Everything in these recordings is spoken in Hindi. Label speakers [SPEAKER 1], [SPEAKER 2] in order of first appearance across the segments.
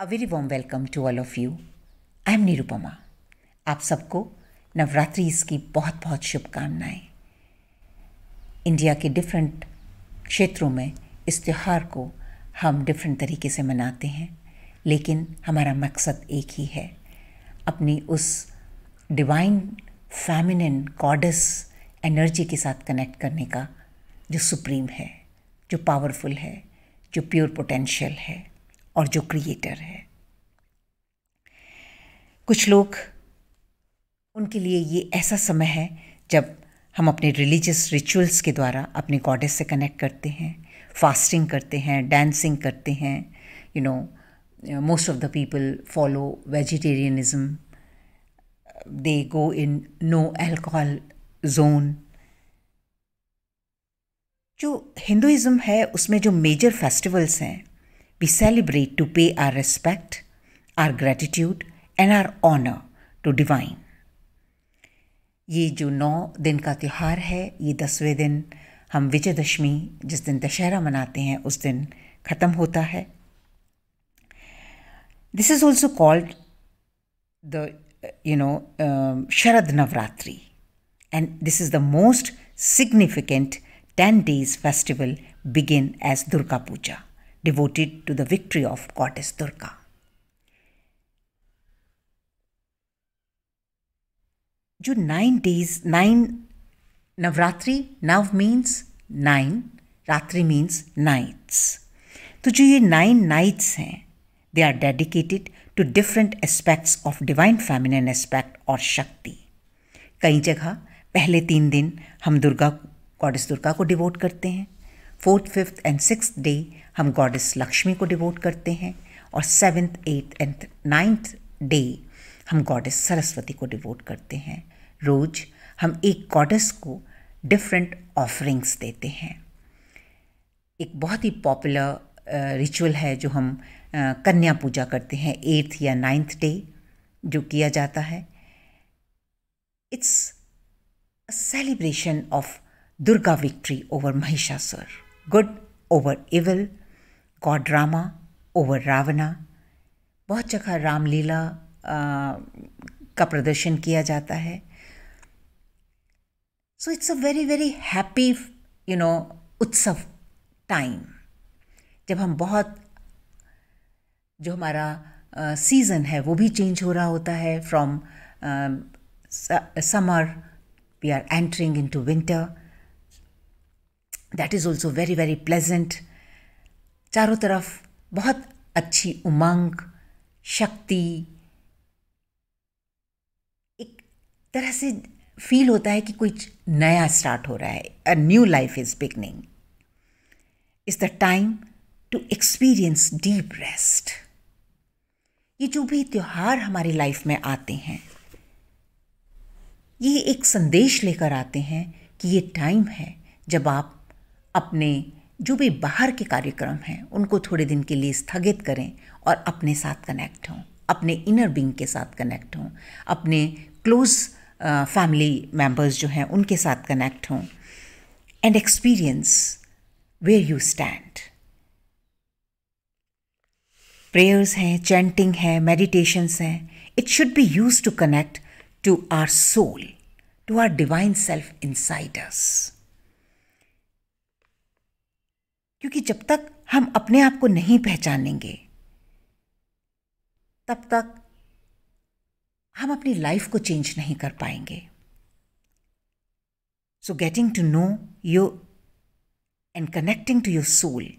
[SPEAKER 1] A very warm welcome to all of you I am Nirupama आप सबको नवरात्रि इसकी बहुत बहुत शुभकामनाएं इंडिया के डिफरेंट क्षेत्रों में इस त्यौहार को हम डिफरेंट तरीके से मनाते हैं लेकिन हमारा मकसद एक ही है अपनी उस डिवाइन फैमिनन कॉडस एनर्जी के साथ कनेक्ट करने का जो सुप्रीम है जो पावरफुल है जो प्योर पोटेंशियल है और जो क्रिएटर है कुछ लोग उनके लिए ये ऐसा समय है जब हम अपने रिलीजियस रिचुअल्स के द्वारा अपने गॉडेस से कनेक्ट करते हैं फास्टिंग करते हैं डांसिंग करते हैं you know most of the people follow vegetarianism they go in no alcohol zone जो हिंदुज़म है उसमें जो मेजर फेस्टिवल्स हैं we celebrate to pay our respect, our gratitude, and our honor to divine. ये जो नौ दिन का त्यौहार है ये दसवें दिन हम विजयदशमी जिस दिन दशहरा मनाते हैं उस दिन ख़त्म होता है this is also called the you know Sharad Navratri and this is the most significant ten days festival begin as Durga Puja devoted to the victory of goddess Durga. जो nine days nine Navratri nav means nine ratri means nights तो जो ये नाइन नाइट्स हैं they are dedicated to different aspects of divine feminine aspect और शक्ति कई जगह पहले तीन दिन हम दुर्गा गॉडेस दुर्गा को डिवोट करते हैं fourth fifth and six day हम गॉडेस लक्ष्मी को डिवोट करते हैं और seventh eighth and ninth day हम गॉडेस सरस्वती को डिवोट करते हैं रोज हम एक गॉडेस को डिफरेंट ऑफरिंग्स देते हैं एक बहुत ही पॉपुलर रिचुअल है जो हम कन्या पूजा करते हैं एट्थ या नाइन्थ डे जो किया जाता है it's a celebration of Durga victory over Mahishasura good over evil कॉड्रामा ड्रामा ओवर रावणा बहुत जगह रामलीला का प्रदर्शन किया जाता है so it's a very very happy you know utsav time जब हम बहुत जो हमारा सीज़न uh, है वो भी चेंज हो रहा होता है from summer we are entering in to winter that is also very very pleasant चारों तरफ बहुत अच्छी उमंग शक्ति एक तरह से फील होता है कि कुछ नया स्टार्ट हो रहा है a new life is beginning is the time to experience deep rest ये जो भी त्यौहार हमारी लाइफ में आते हैं ये एक संदेश लेकर आते हैं कि ये टाइम है जब आप अपने जो भी बाहर के कार्यक्रम हैं उनको थोड़े दिन के लिए स्थगित करें और अपने साथ कनेक्ट हों अपने इनर बींग के साथ कनेक्ट हों अपने क्लोज फैमिली मेम्बर्स जो हैं उनके साथ कनेक्ट हों and experience where you stand prayers हैं चैंटिंग है मेडिटेशंस हैं it should be use to connect to our soul to our divine self in क्योंकि जब तक हम अपने आप को नहीं पहचानेंगे तब तक हम अपनी लाइफ को चेंज नहीं कर पाएंगे so getting to know your and connecting to your soul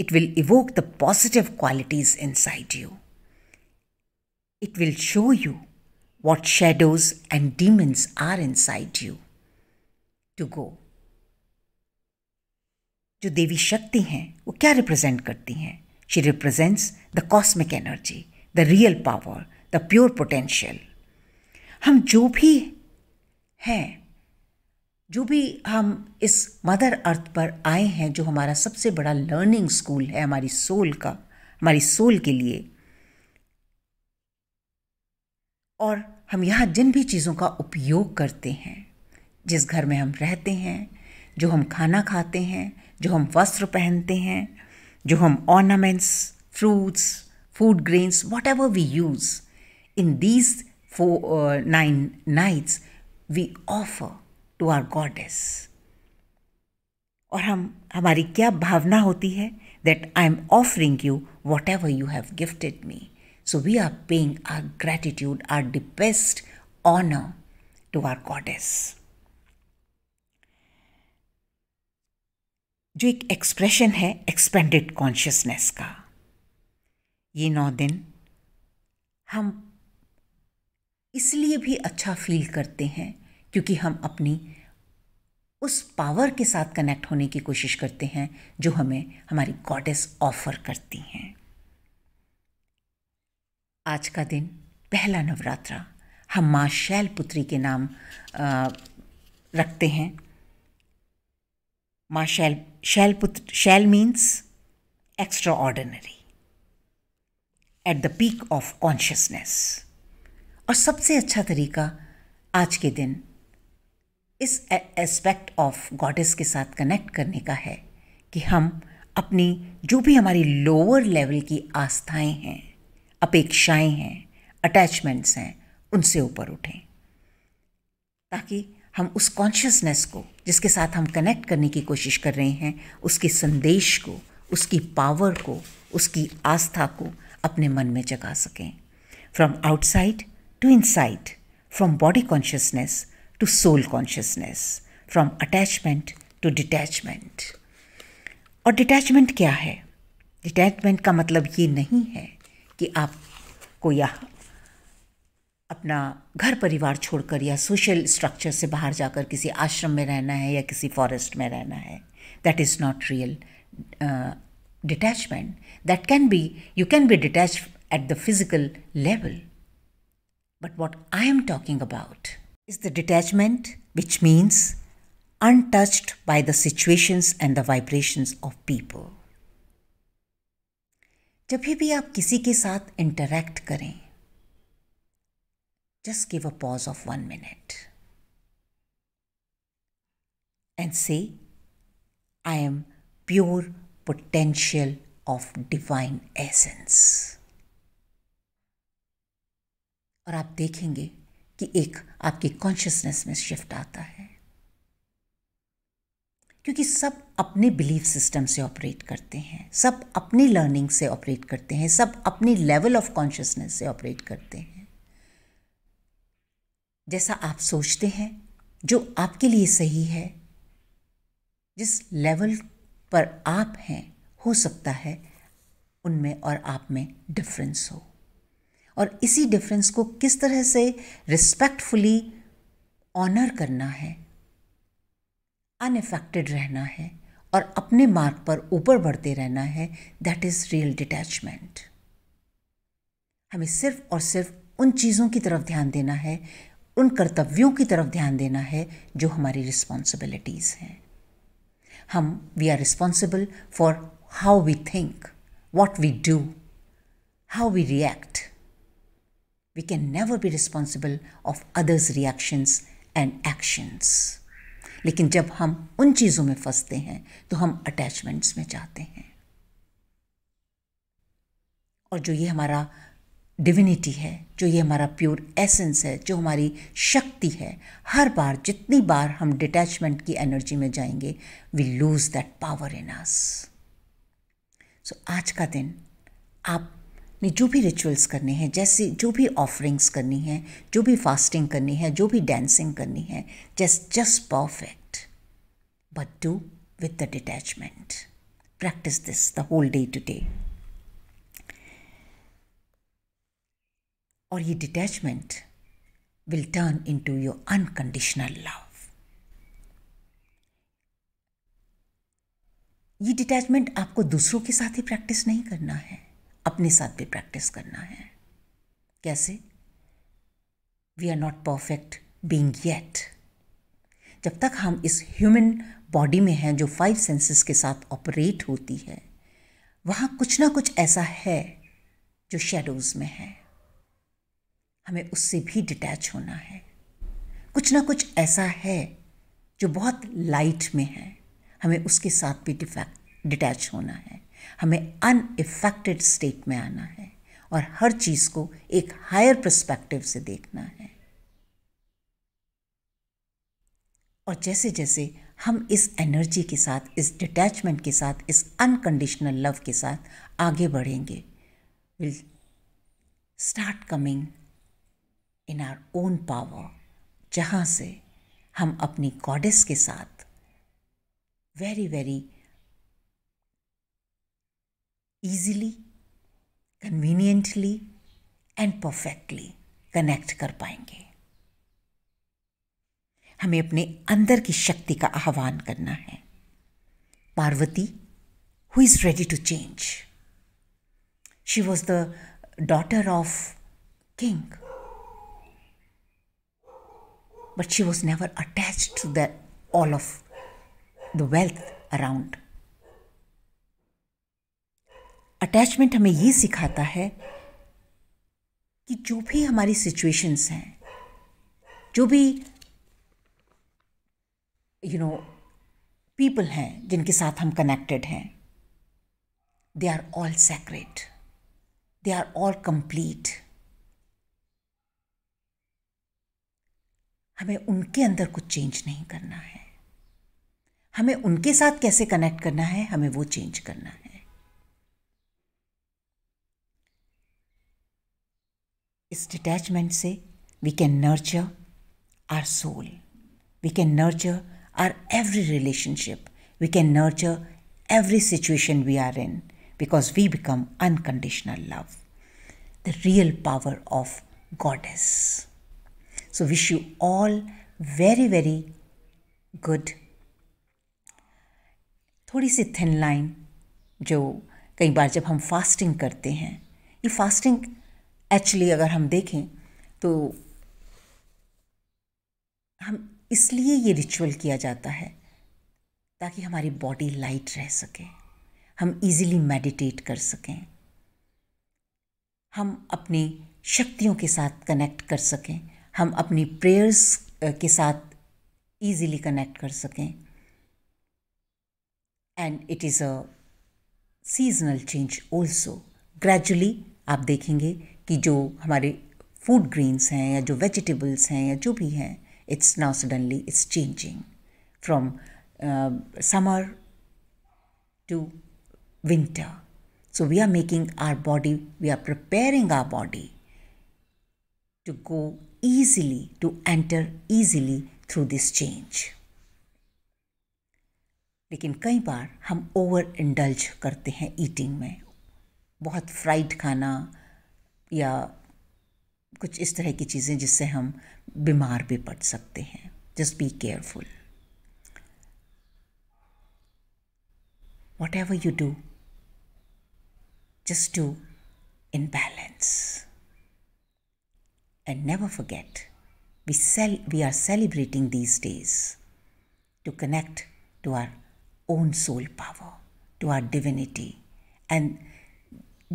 [SPEAKER 1] it will evoke the positive qualities inside you it will show you what shadows and demons are inside you to go जो देवी शक्ति हैं वो क्या रिप्रेजेंट करती हैं she represents the cosmic energy the real power the pure potential हम जो भी हैं जो भी हम इस मदर अर्थ पर आए हैं जो हमारा सबसे बड़ा लर्निंग स्कूल है हमारी सोल का हमारी सोल के लिए और हम यहाँ जिन भी चीज़ों का उपयोग करते हैं जिस घर में हम रहते हैं जो हम खाना खाते हैं जो हम वस्त्र पहनते हैं जो हम ornaments fruits food grains whatever we use in these four nine nights we offer to our goddess और हम हमारी क्या भावना होती है that I am offering you whatever you have gifted me so we are paying our gratitude our the best honour to our goddess जो एक एक्सप्रेशन है एक्सपेंडेड कॉन्शियसनेस का ये नौ दिन हम इसलिए भी अच्छा फील करते हैं क्योंकि हम अपनी उस पावर के साथ कनेक्ट होने की कोशिश करते हैं जो हमें हमारी गॉडेस ऑफर करती हैं आज का दिन पहला नवरात्रा हम माँ शैलपुत्री के नाम आ, रखते हैं माँ Shail Shailputri Shail means extraordinary at the peak of consciousness और सबसे अच्छा तरीका आज के दिन इस एस्पेक्ट ऑफ गॉडेस के साथ कनेक्ट करने का है कि हम अपनी जो भी हमारी लोअर लेवल की आस्थाएं हैं अपेक्षाएं हैं अटैचमेंट्स हैं उनसे ऊपर उठें ताकि हम उस कॉन्शियसनेस को जिसके साथ हम कनेक्ट करने की कोशिश कर रहे हैं उसके संदेश को उसकी पावर को उसकी आस्था को अपने मन में जगा सकें from outside to inside from body consciousness to soul consciousness from attachment to detachment और डिटैचमेंट क्या है डिटैचमेंट का मतलब ये नहीं है कि आपको यह अपना घर परिवार छोड़कर या सोशल स्ट्रक्चर से बाहर जाकर किसी आश्रम में रहना है या किसी फॉरेस्ट में रहना है that is not real detachment that can be you can be detach at the physical level but what I am talking about is the detachment which means untouched by the situations and the vibrations of people जब भी आप किसी के साथ इंटरेक्ट करें Just give a pause of one minute and say, I am pure potential of divine essence. और आप देखेंगे कि एक आपकी कॉन्शियसनेस में शिफ्ट आता है क्योंकि सब अपने बिलीफ सिस्टम से ऑपरेट करते हैं सब अपनी लर्निंग से ऑपरेट करते हैं सब अपनी लेवल ऑफ कॉन्शियसनेस से ऑपरेट करते हैं जैसा आप सोचते हैं जो आपके लिए सही है जिस लेवल पर आप हैं हो सकता है उनमें और आप में डिफरेंस हो और इसी डिफरेंस को किस तरह से रिस्पेक्टफुली ऑनर करना है अनफेक्टेड रहना है और अपने मार्ग पर ऊपर बढ़ते रहना है दैट इज़ रियल डिटैचमेंट हमें सिर्फ और सिर्फ उन चीज़ों की तरफ ध्यान देना है उन कर्तव्यों की तरफ ध्यान देना है जो हमारी रिस्पॉन्सिबिलिटीज़ हैं हम we are responsible for how we think what we do how we react we can never be responsible of others reactions and actions लेकिन जब हम उन चीज़ों में फंसते हैं तो हम अटैचमेंट्स में जाते हैं और जो ये हमारा डिविनिटी है जो ये हमारा प्योर एसेंस है जो हमारी शक्ति है हर बार जितनी बार हम डिटैचमेंट की एनर्जी में जाएंगे we lose that power in us so आज का दिन आप ने जो भी रिचुअल्स करने हैं जैसे जो भी ऑफरिंग्स करनी है जो भी फास्टिंग करनी है जो भी डांसिंग करनी है just just perfect but do with the detachment practice this the whole day today और ये detachment will turn into your unconditional love ये डिटैचमेंट आपको दूसरों के साथ ही प्रैक्टिस नहीं करना है अपने साथ भी प्रैक्टिस करना है कैसे we are not perfect being yet जब तक हम इस ह्यूमन बॉडी में हैं जो फाइव सेंसेस के साथ ऑपरेट होती है वहाँ कुछ ना कुछ ऐसा है जो शेडोज़ में है हमें उससे भी डिटैच होना है कुछ ना कुछ ऐसा है जो बहुत लाइट में है हमें उसके साथ भी डिटैच होना है हमें अनइफेक्टेड स्टेट में आना है और हर चीज़ को एक हायर प्रस्पेक्टिव से देखना है और जैसे जैसे हम इस एनर्जी के साथ इस डिटैचमेंट के साथ इस अनकंडीशनल लव के साथ आगे बढ़ेंगे will start coming in our own power जहाँ से हम अपनी गॉडेस के साथ very very easily conveniently and perfectly connect कर पाएंगे हमें अपने अंदर की शक्ति का आह्वान करना है Parvati who is ready to change she was the daughter of king but she was never attached to the, all of the wealth around. Attachment हमें ये सिखाता है कि जो भी हमारी सिचुएशंस हैं जो भी यू नो पीपल हैं जिनके साथ हम कनेक्टेड हैं they are all sacred they are all complete हमें उनके अंदर कुछ चेंज नहीं करना है हमें उनके साथ कैसे कनेक्ट करना है हमें वो चेंज करना है इस डिटैचमेंट से we can nurture our soul we can nurture our every relationship we can nurture every situation we are in because we become unconditional love the real power of goddess So, wish you all very, very good थोड़ी सी थिन लाइन जो कई बार जब हम फास्टिंग करते हैं ये फास्टिंग एक्चुअली अगर हम देखें तो हम इसलिए ये रिचुअल किया जाता है ताकि हमारी बॉडी लाइट रह सके हम इजीली मेडिटेट कर सकें हम अपनी शक्तियों के साथ कनेक्ट कर सकें हम अपनी प्रेयर्स के साथ ईजीली कनेक्ट कर सकें and it is a seasonal change also gradually आप देखेंगे कि जो हमारे फूड ग्रीन्स हैं या जो वेजिटेबल्स हैं या जो भी हैं it's now suddenly it's changing from summer to winter so we are making our body we are preparing our body to go easily, to enter easily through this change. लेकिन कई बार हम ओवर इंडल्ज करते हैं ईटिंग में बहुत फ्राइड खाना या कुछ इस तरह की चीज़ें जिससे हम बीमार भी पड़ सकते हैं just be careful whatever you do just do in balance and never forget. We, cel- we are celebrating these days to connect to our own soul power, to our divinity. And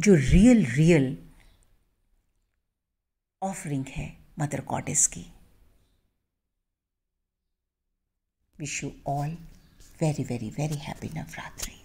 [SPEAKER 1] your real, real offering here, Mother Goddess ki. Wish you all very, very, very happy Navratri.